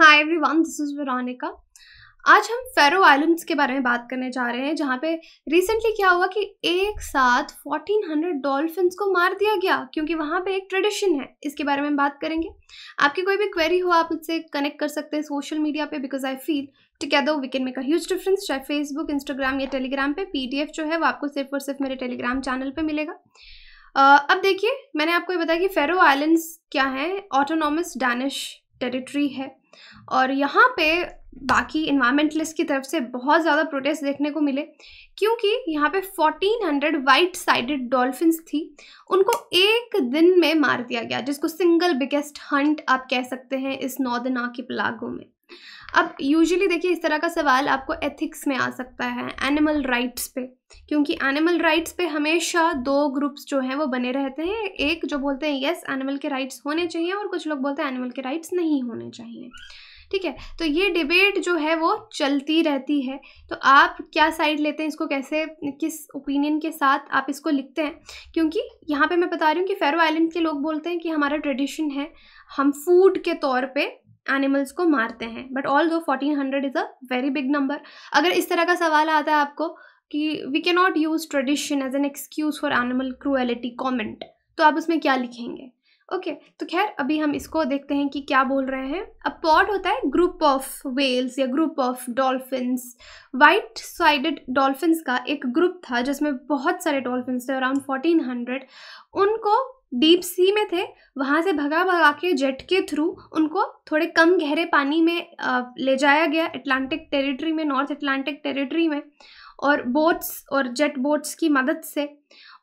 hi everyone this is Veronica आज हम फेरो islands के बारे में बात करने जा रहे हैं जहाँ पे रिसेंटली क्या हुआ कि एक साथ 1400 डॉल्फिन को मार दिया गया क्योंकि वहाँ पे एक ट्रेडिशन है इसके बारे में बात करेंगे आपकी कोई भी क्वेरी हो आप मुझसे कनेक्ट कर सकते हैं सोशल मीडिया पे because I feel together we can make a huge difference चाहे फेसबुक इंस्टाग्राम या टेलीग्राम पे पीडीएफ जो है वो आपको सिर्फ और सिर्फ मेरे टेलीग्राम चैनल पर मिलेगा uh, अब देखिए मैंने आपको ये बताया कि फेरो आइलैंड्स क्या हैं ऑटोनॉमस डैनिश टेरिटरी है और यहाँ पे बाकी इन्वायरमेंटलिस्ट की तरफ से बहुत ज़्यादा प्रोटेस्ट देखने को मिले क्योंकि यहाँ पे 1400 वाइट साइडेड डॉल्फिन्स थी उनको एक दिन में मार दिया गया जिसको सिंगल बिगेस्ट हंट आप कह सकते हैं इस नॉर्दन आर्किपलागो में अब यूजुअली देखिए इस तरह का सवाल आपको एथिक्स में आ सकता है एनिमल राइट्स पे क्योंकि एनिमल राइट्स पे हमेशा दो ग्रुप्स जो हैं वो बने रहते हैं एक जो बोलते हैं यस एनिमल के राइट्स होने चाहिए और कुछ लोग बोलते हैं एनिमल के राइट्स नहीं होने चाहिए ठीक है तो ये डिबेट जो है वो चलती रहती है तो आप क्या साइड लेते हैं इसको कैसे किस ओपिनियन के साथ आप इसको लिखते हैं क्योंकि यहाँ पे मैं बता रही हूँ कि फेरो आइलैंड के लोग बोलते हैं कि हमारा ट्रेडिशन है हम फूड के तौर पे एनिमल्स को मारते हैं but although fourteen hundred is a very big number अगर इस तरह का सवाल आता है आपको कि we cannot use tradition as an excuse for animal cruelty comment तो आप उसमें क्या लिखेंगे ओके okay, तो खैर अभी हम इसको देखते हैं कि क्या बोल रहे हैं अ पॉट होता है ग्रुप ऑफ वेल्स या group of dolphins white sided dolphins का एक ग्रुप था जिसमें बहुत सारे डॉल्फिन्स थे अराउंड फोर्टीन हंड्रेड उनको डीप सी में थे वहाँ से भगा भगा के जेट के थ्रू उनको थोड़े कम गहरे पानी में ले जाया गया अटलांटिक टेरिटरी में नॉर्थ अटलांटिक टेरिटरी में और बोट्स और जेट बोट्स की मदद से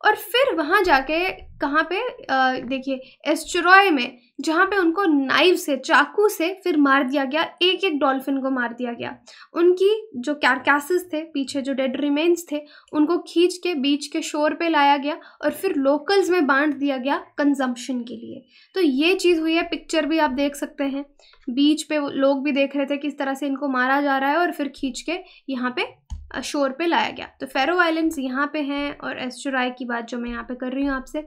और फिर वहाँ जाके कहाँ पे देखिए एस्ट्रॉय में जहाँ पे उनको नाइव से चाकू से फिर मार दिया गया एक एक डॉल्फिन को मार दिया गया उनकी जो कैरकैसेस थे पीछे जो डेड रिमेन्स थे उनको खींच के बीच के शोर पे लाया गया और फिर लोकल्स में बांट दिया गया कंजम्पशन के लिए तो ये चीज़ हुई है पिक्चर भी आप देख सकते हैं बीच पे लोग भी देख रहे थे किस तरह से इनको मारा जा रहा है और फिर खींच के यहाँ पे शोर पे लाया गया तो फेरो आइलैंड्स यहाँ पे हैं और एस्चुराई की बात जो मैं यहाँ पे कर रही हूँ आपसे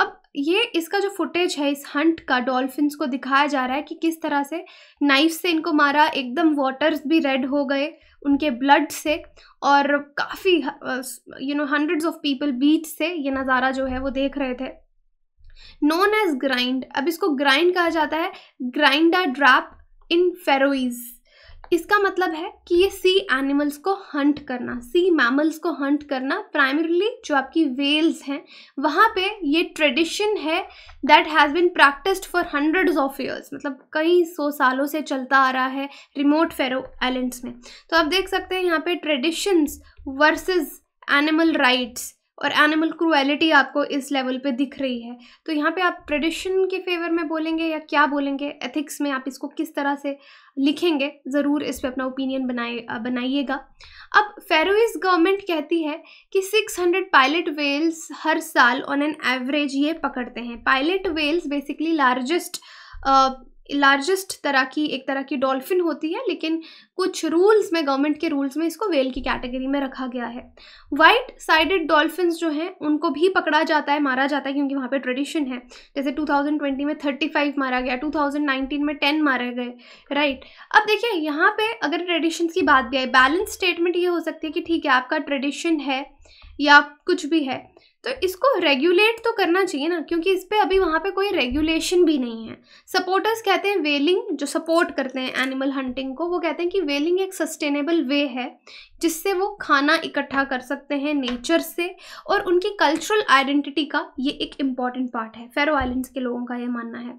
अब ये इसका जो फुटेज है इस हंट का डॉल्फिन्स को दिखाया जा रहा है कि किस तरह से नाइफ से इनको मारा एकदम वाटर्स भी रेड हो गए उनके ब्लड से और काफ़ी you know hundreds of people beach से ये नज़ारा जो है वो देख रहे थे नॉन एज ग्राइंड अब इसको ग्राइंड कहा जाता है ग्राइंड ड्राप इन फेरोइज़ इसका मतलब है कि ये सी एनिमल्स को हंट करना सी मैमल्स को हंट करना प्राइमरीली जो आपकी वेल्स हैं वहाँ पे ये ट्रेडिशन है that has been practised for hundreds of years मतलब कई सौ सालों से चलता आ रहा है रिमोट फेरो आइलैंड्स में तो आप देख सकते हैं यहाँ पे ट्रेडिशंस वर्सेस एनिमल राइट्स और एनिमल क्रुएलिटी आपको इस लेवल पे दिख रही है तो यहाँ पे आप ट्रेडिशन के फेवर में बोलेंगे या क्या बोलेंगे एथिक्स में आप इसको किस तरह से लिखेंगे ज़रूर इस पर अपना ओपिनियन बनाए बनाइएगा अब फेरोइस गवर्नमेंट कहती है कि 600 पायलट वेल्स हर साल ऑन एन एवरेज ये पकड़ते हैं pilot whales basically largest largest तरह की एक तरह की डॉल्फिन होती है लेकिन कुछ रूल्स में गवर्नमेंट के रूल्स में इसको वेल की कैटेगरी में रखा गया है वाइट साइडेड डॉल्फिन जो हैं उनको भी पकड़ा जाता है मारा जाता है क्योंकि वहाँ पे ट्रेडिशन है जैसे 2020 में 35 मारा गया 2019 में 10 मारे गए राइट अब देखिए यहाँ पे अगर ट्रेडिशंस की बात भी आई बैलेंस स्टेटमेंट ये हो सकती है कि ठीक है आपका ट्रेडिशन है या कुछ भी है तो इसको रेगुलेट तो करना चाहिए ना क्योंकि इस पर अभी वहाँ पे कोई रेगुलेशन भी नहीं है सपोर्टर्स कहते हैं वेलिंग जो सपोर्ट करते हैं एनिमल हंटिंग को वो कहते हैं कि वेलिंग एक सस्टेनेबल वे है जिससे वो खाना इकट्ठा कर सकते हैं नेचर से और उनकी कल्चरल आइडेंटिटी का ये एक इम्पॉर्टेंट पार्ट है फेरो आइलैंड के लोगों का ये मानना है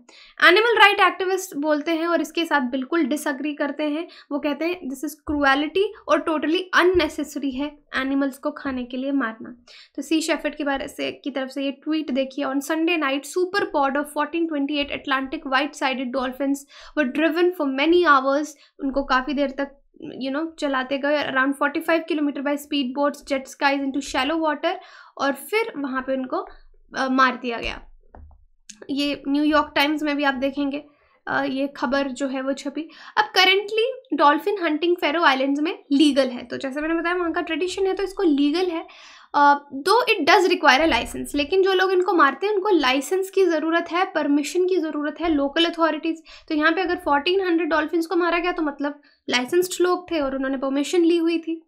एनिमल राइट एक्टिविस्ट बोलते हैं और इसके साथ बिल्कुल डिसअग्री करते हैं वो कहते हैं दिस इज़ क्रुएलिटी और टोटली अननेसेसरी है एनिमल्स को खाने के लिए मारना तो सी शेफर्ड की बार से की तरफ से ये ट्वीट देखिए on Sunday night super pod of 1428 Atlantic white sided dolphins were driven for many hours उनको काफ़ी देर तक यू you नो know, चलाते गए around 45 kilometre by speed boats jet skis into shallow water और फिर वहाँ पे उनको मार दिया गया ये न्यूयॉर्क टाइम्स में भी आप देखेंगे ये खबर जो है वो छपी अब currently dolphin hunting Faroe Islands में लीगल है तो जैसे मैंने बताया वहाँ का ट्रेडिशन है तो इसको लीगल है though it does require a licence लेकिन जो लोग इनको मारते हैं उनको लाइसेंस की ज़रूरत है परमिशन की ज़रूरत है लोकल अथॉरिटीज़ तो यहाँ पे अगर 1400 डॉल्फिन को मारा गया तो मतलब लाइसेंस्ड लोग थे और उन्होंने परमिशन ली हुई थी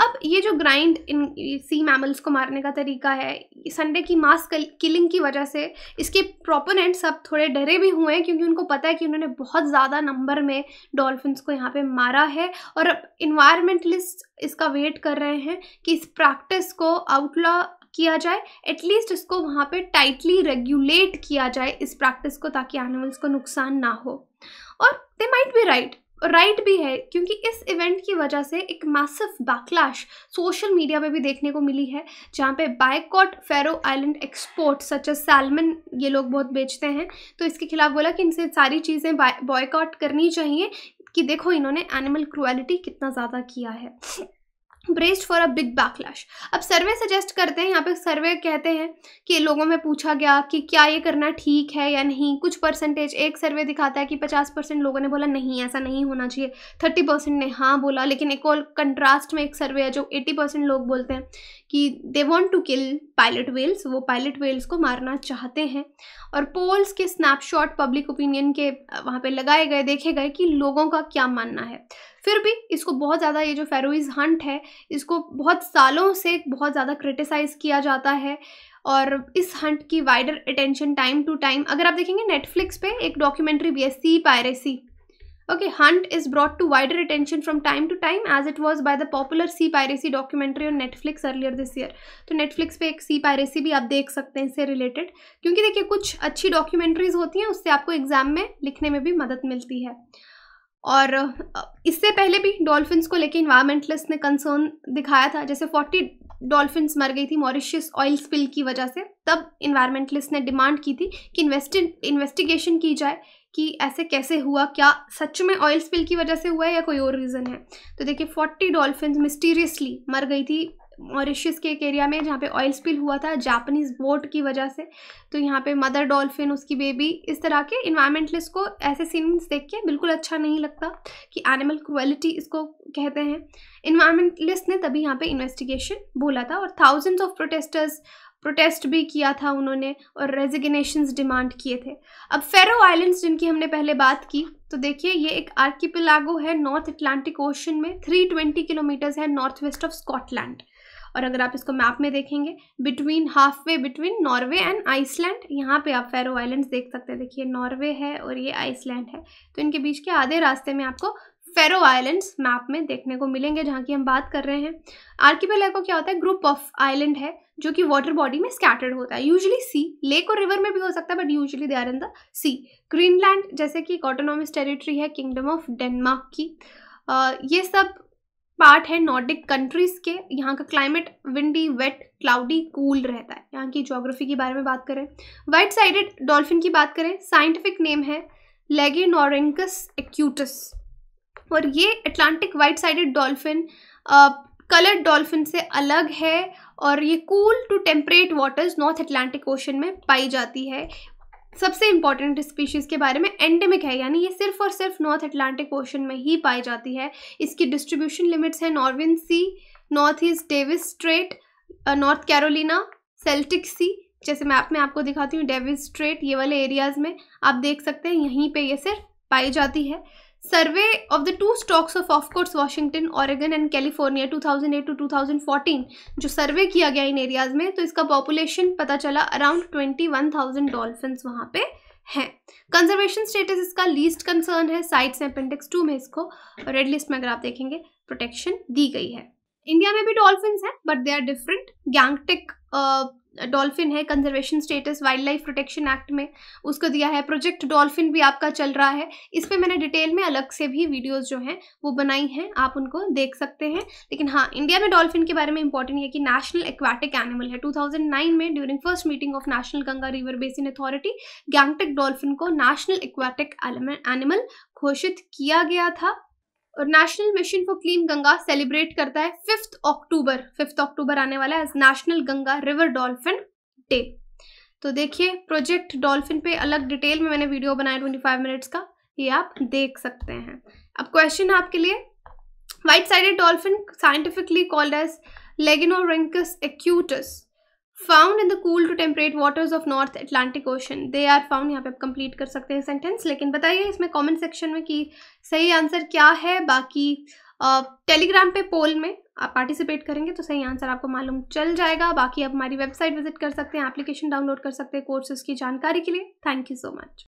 अब ये जो ग्राइंड इन सी मैमल्स को मारने का तरीका है संडे की मास किलिंग की वजह से इसके प्रोपोनेंट्स अब थोड़े डरे भी हुए हैं क्योंकि उनको पता है कि उन्होंने बहुत ज़्यादा नंबर में डॉल्फिन्स को यहाँ पे मारा है और अब इन्वायरमेंटलिस्ट इसका वेट कर रहे हैं कि इस प्रैक्टिस को आउटलॉ किया जाए एटलीस्ट इसको वहाँ पे टाइटली रेगुलेट किया जाए इस प्रैक्टिस को ताकि एनिमल्स को नुकसान ना हो और they might be right right भी है क्योंकि इस इवेंट की वजह से एक मैसिव बैकलैश सोशल मीडिया पे भी देखने को मिली है जहाँ पे boycott Faroe Island export such as salmon ये लोग बहुत बेचते हैं तो इसके खिलाफ बोला कि इनसे सारी चीज़ें बॉयकॉट करनी चाहिए कि देखो इन्होंने एनिमल क्रुअलिटी कितना ज़्यादा किया है braced for a big backlash अब सर्वे सजेस्ट करते हैं यहाँ पे सर्वे कहते हैं कि लोगों में पूछा गया कि क्या ये करना ठीक है या नहीं कुछ परसेंटेज एक सर्वे दिखाता है कि 50 परसेंट लोगों ने बोला नहीं ऐसा नहीं होना चाहिए 30 परसेंट ने हाँ बोला लेकिन एक और कंट्रास्ट में एक सर्वे है जो 80 परसेंट लोग बोलते हैं कि they want to kill pilot whales वो पायलट वेल्स को मारना चाहते हैं और पोल्स के स्नैपशॉट पब्लिक ओपिनियन के वहाँ पे लगाए गए देखे गए कि लोगों का क्या मानना है फिर भी इसको बहुत ज़्यादा ये जो फेरोइज हंट है इसको बहुत सालों से बहुत ज़्यादा क्रिटिसाइज़ किया जाता है और इस हंट की wider attention time to time अगर आप देखेंगे नेटफ्लिक्स पे एक डॉक्यूमेंट्री भी है sea piracy okay hunt is brought to wider attention from time to time as it was by the popular sea piracy documentary और नेटफ्लिक्स अर्लियर दिस ईयर तो Netflix पे एक सी पायरेसी भी आप देख सकते हैं इससे रिलेटेड क्योंकि देखिए कुछ अच्छी डॉक्यूमेंट्रीज होती हैं उससे आपको एग्जाम में लिखने में भी मदद मिलती है और इससे पहले भी डॉल्फिन्स को लेकर इन्वायरमेंटलिस्ट ने कंसर्न दिखाया था जैसे फोर्टी डॉल्फिन्स मर गई थी मॉरिशियस ऑयल स्पिल की वजह से तब इन्वायरमेंटलिस्ट ने डिमांड की थी कि इन्वेस्टि इन्वेस्टिगेशन की जाए कि ऐसे कैसे हुआ क्या सच में ऑयल स्पिल की वजह से हुआ है या कोई और रीज़न है तो देखिए फोर्टी डॉल्फिन मिस्टीरियसली मर गई थी मॉरिशस के एक एरिया में जहाँ पे ऑयल स्पिल हुआ था जापानीज़ बोट की वजह से तो यहाँ पे मदर डॉल्फिन उसकी बेबी इस तरह के इन्वायरमेंटलिस्ट को ऐसे सीन्स देख के बिल्कुल अच्छा नहीं लगता कि एनिमल क्रुएलिटी इसको कहते हैं इन्वायरमेंटलिस्ट ने तभी यहाँ पे इन्वेस्टिगेशन बोला था और थाउजेंड्स ऑफ प्रोटेस्टर्स प्रोटेस्ट भी किया था उन्होंने और रेजिग्नेशन डिमांड किए थे अब फेरो आइलैंड्स जिनकी हमने पहले बात की तो देखिए ये एक आर्किपिलागो है नॉर्थ अटलांटिक ओशन में 320 किलोमीटर्स है नॉर्थ वेस्ट ऑफ स्कॉटलैंड और अगर आप इसको मैप में देखेंगे between halfway between Norway and Iceland यहाँ पे आप फेरो आइलैंड्स देख सकते हैं देखिए नॉर्वे है और ये आइसलैंड है तो इनके बीच के आधे रास्ते में आपको फेरो आइलैंड्स मैप में देखने को मिलेंगे जहाँ की हम बात कर रहे हैं आर्किपेलागो क्या होता है ग्रुप ऑफ आइलैंड है जो कि वाटर बॉडी में स्कैटर्ड होता है यूजुअली सी लेक और रिवर में भी हो सकता है but usually they are in the sea Greenland जैसे कि एक ऑटोनॉमस टेरिटरी है किंगडम ऑफ डेनमार्क की आ, ये सब पार्ट है नॉर्डिक कंट्रीज़ के यहाँ का climate windy wet cloudy cool रहता है यहाँ की जोग्राफी के बारे में बात करें वाइट साइडेड डॉल्फिन की बात करें साइंटिफिक नेम है लेगे नॉरेंकस एक्यूटस और ये Atlantic white sided dolphin coloured dolphin से अलग है और ये cool to temperate waters North Atlantic Ocean में पाई जाती है सबसे इंपॉर्टेंट स्पीशीज़ के बारे में एंडेमिक है यानी ये सिर्फ और सिर्फ नॉर्थ अटलांटिक ओशन में ही पाई जाती है इसकी डिस्ट्रीब्यूशन लिमिट्स हैं Norwegian sea north east Davis Strait North Carolina Celtic sea जैसे मैप में आपको दिखाती हूँ डेविस स्ट्रेट ये वाले एरियाज़ में आप देख सकते हैं यहीं पर ये सिर्फ पाई जाती है survey of the two stocks of of course washington oregon and california 2008 to 2014 जो सर्वे किया गया इन एरियाज में तो इसका पॉपुलेशन पता चला अराउंड 21,000 डॉल्फिन वहाँ पे हैं कंजर्वेशन स्टेटस इसका लीस्ट कंसर्न है साइट्स हैं अपेंडिक्स टू में इसको रेड लिस्ट में अगर आप देखेंगे प्रोटेक्शन दी गई है इंडिया में भी डॉल्फिन हैं but they are different Gangetic dolphin है conservation status wild life protection act में उसको दिया है प्रोजेक्ट डॉल्फिन भी आपका चल रहा है इस पर मैंने डिटेल में अलग से भी वीडियोज़ जो हैं वो बनाई हैं आप उनको देख सकते हैं लेकिन हाँ इंडिया में डॉल्फिन के बारे में इंपॉर्टेंट है कि नेशनल एक्वाटिक एनिमल है टू में during first meeting of national Ganga river basin authority Gangetic dolphin को नेशनल एक्वाटिक एनिमल घोषित किया गया था और national mission for clean Ganga celebrate करता है फिफ्थ अक्टूबर फिफ्थ अक्टूबर आने वाला है national Ganga river dolphin day तो देखिए प्रोजेक्ट डॉल्फिन पे अलग डिटेल में मैंने वीडियो बनाया ट्वेंटी फाइव मिनट्स का ये आप देख सकते हैं अब क्वेश्चन है आपके लिए white sided dolphin scientifically called as लेगिनोरिंकस एक्यूटस found in the cool to temperate waters of North Atlantic Ocean they are found यहाँ पे आप कंप्लीट कर सकते हैं सेंटेंस लेकिन बताइए इसमें कॉमेंट सेक्शन में कि सही आंसर क्या है बाकी टेलीग्राम पे पोल में आप पार्टिसिपेट करेंगे तो सही आंसर आपको मालूम चल जाएगा बाकी आप हमारी वेबसाइट विजिट कर सकते हैं एप्लीकेशन डाउनलोड कर सकते हैं कोर्सेज की जानकारी के लिए थैंक यू सो मच